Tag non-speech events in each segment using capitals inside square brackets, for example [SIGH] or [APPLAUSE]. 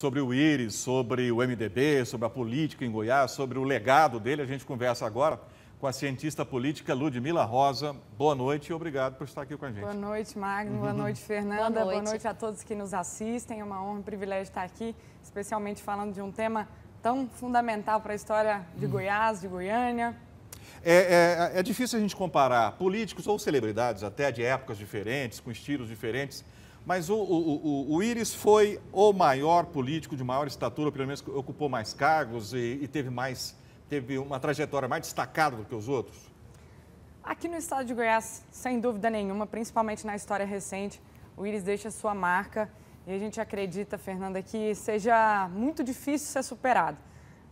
sobre o Íris, sobre o MDB, sobre a política em Goiás, sobre o legado dele. A gente conversa agora com a cientista política Ludmila Rosa. Boa noite e obrigado por estar aqui com a gente. Boa noite, Magno. Boa noite, Fernanda. Boa noite. Boa noite a todos que nos assistem. É uma honra e um privilégio estar aqui, especialmente falando de um tema tão fundamental para a história de hum. Goiás, de Goiânia. É, é, é difícil a gente comparar políticos ou celebridades, até de épocas diferentes, com estilos diferentes, mas o, o, o, o Íris foi o maior político de maior estatura, pelo menos ocupou mais cargos e, e teve mais, teve uma trajetória mais destacada do que os outros? Aqui no estado de Goiás, sem dúvida nenhuma, principalmente na história recente, o Íris deixa sua marca e a gente acredita, Fernanda, que seja muito difícil ser superado.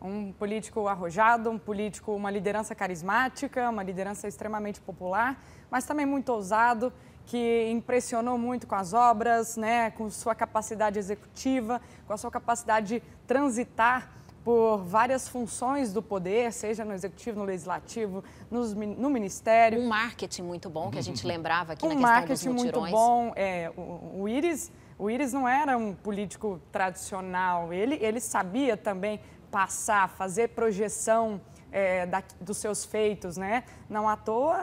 Um político arrojado, um político, uma liderança carismática, uma liderança extremamente popular, mas também muito ousado que impressionou muito com as obras, né, com sua capacidade executiva, com a sua capacidade de transitar por várias funções do poder, seja no executivo, no legislativo, nos, no ministério. Um marketing muito bom que a gente [LAUGHS] lembrava aqui um na questão marketing dos mutirões. muito bom. É, o, o Iris, o Iris não era um político tradicional. Ele, ele sabia também passar, fazer projeção é, da, dos seus feitos, né? Não à toa,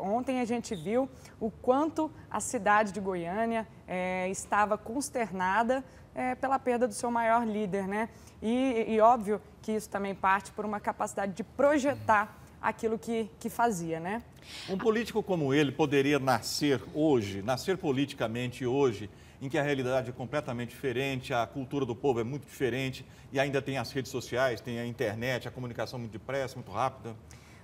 ontem a gente viu o quanto a cidade de Goiânia é, estava consternada é, pela perda do seu maior líder, né? E, e, óbvio que isso também parte por uma capacidade de projetar aquilo que, que fazia, né? Um político como ele poderia nascer hoje, nascer politicamente hoje, em que a realidade é completamente diferente, a cultura do povo é muito diferente e ainda tem as redes sociais, tem a internet, a comunicação muito depressa, muito rápida.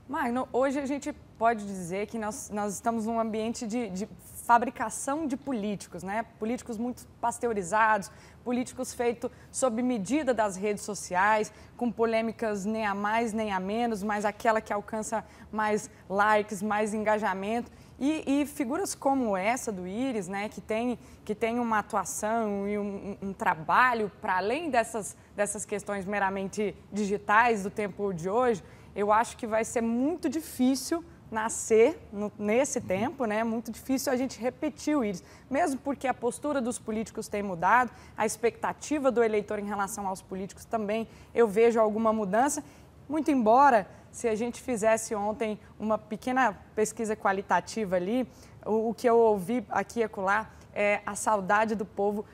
Magno, hoje a gente pode dizer que nós, nós estamos num ambiente de, de fabricação de políticos, né? Políticos muito pasteurizados, políticos feitos sob medida das redes sociais, com polêmicas nem a mais nem a menos, mas aquela que alcança mais likes, mais engajamento. E, e figuras como essa do Íris, né, que tem, que tem uma atuação e um, um trabalho para além dessas, dessas questões meramente digitais do tempo de hoje, eu acho que vai ser muito difícil nascer no, nesse tempo, né? muito difícil a gente repetir o íris, mesmo porque a postura dos políticos tem mudado, a expectativa do eleitor em relação aos políticos também, eu vejo alguma mudança, muito embora se a gente fizesse ontem uma pequena pesquisa qualitativa ali, o, o que eu ouvi aqui e acolá é a saudade do povo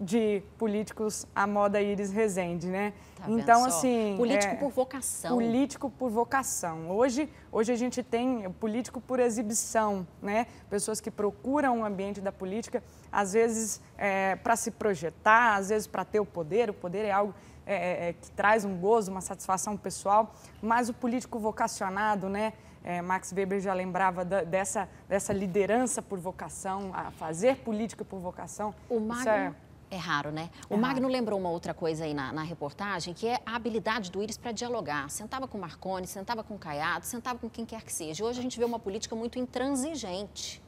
de políticos à moda Iris Rezende, né? Tá então, assim... Político é, por vocação. Político por vocação. Hoje, hoje a gente tem político por exibição, né? Pessoas que procuram o ambiente da política, às vezes é, para se projetar, às vezes para ter o poder. O poder é algo é, é, é, que traz um gozo, uma satisfação pessoal, mas o político vocacionado, né? É, Max Weber já lembrava da, dessa, dessa liderança por vocação, a fazer política por vocação. O Magno, é... É raro, né? O é Magno raro. lembrou uma outra coisa aí na, na, reportagem, que é a habilidade do Íris para dialogar. Sentava com Marconi, sentava com Caiado, sentava com quem quer que seja. Hoje a gente vê uma política muito intransigente.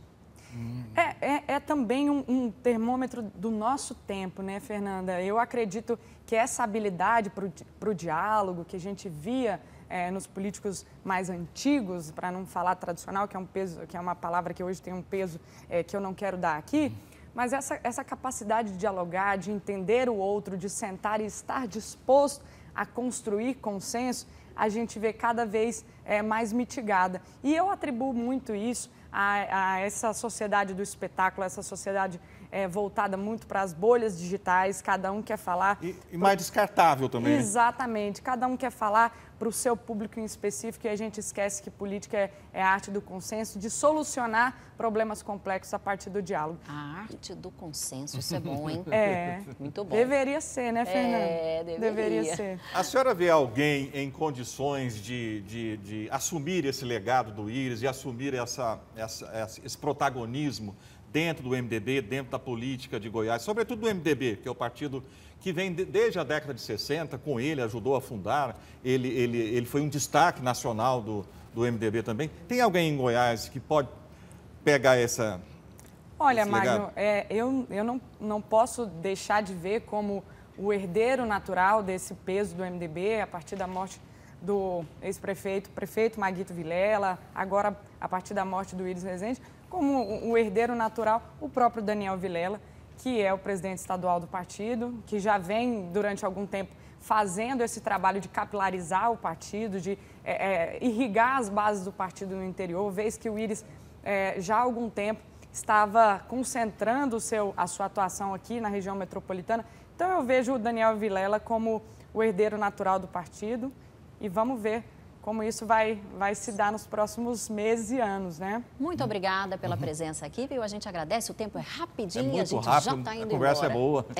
É, é, é também um, um, termômetro do nosso tempo, né, Fernanda? Eu acredito que essa habilidade para o diálogo que a gente via é, nos políticos mais antigos, para não falar tradicional, que é, um peso, que é uma palavra que hoje tem um peso é, que eu não quero dar aqui, mas essa, essa capacidade de dialogar, de entender o outro, de sentar e estar disposto a construir consenso, a gente vê cada vez é, mais mitigada. E eu atribuo muito isso a, a essa sociedade do espetáculo, essa sociedade é, voltada muito para as bolhas digitais, cada um quer falar. E, e mais descartável também. Né? Exatamente, cada um quer falar para o seu público em específico e a gente esquece que política é, é, a arte do consenso, de solucionar problemas complexos a partir do diálogo. A arte do consenso, isso é bom, hein? [LAUGHS] É. Muito bom. Deveria ser, né, é, Fernanda? É, deveria. deveria ser. A senhora vê alguém em condições de, de, de assumir esse legado do Íris e assumir essa, essa, esse protagonismo dentro do MDB, dentro da política de Goiás, sobretudo do MDB, que é o partido que vem de, desde a década de 60, com ele, ajudou a fundar, ele, ele, ele foi um destaque nacional do, do MDB também. Tem alguém em Goiás que pode pegar essa. Olha, Magno, é, eu, eu não, não posso deixar de ver como o herdeiro natural desse peso do MDB, a partir da morte do ex-prefeito, prefeito Maguito Vilela, agora a partir da morte do Iris Rezende, como o herdeiro natural, o próprio Daniel Vilela, que é o presidente estadual do partido, que já vem durante algum tempo fazendo esse trabalho de capilarizar o partido, de é, é, irrigar as bases do partido no interior, vez que o Íris é, já há algum tempo estava concentrando seu, a sua atuação aqui na região metropolitana. Então eu vejo o Daniel Vilela como o herdeiro natural do partido e vamos ver como isso vai, vai se dar nos próximos meses e anos, né? Muito obrigada pela presença aqui, viu? A gente agradece, o tempo é rapidinho, é muito a gente rápido, já está indo A conversa é embora. é boa. [LAUGHS]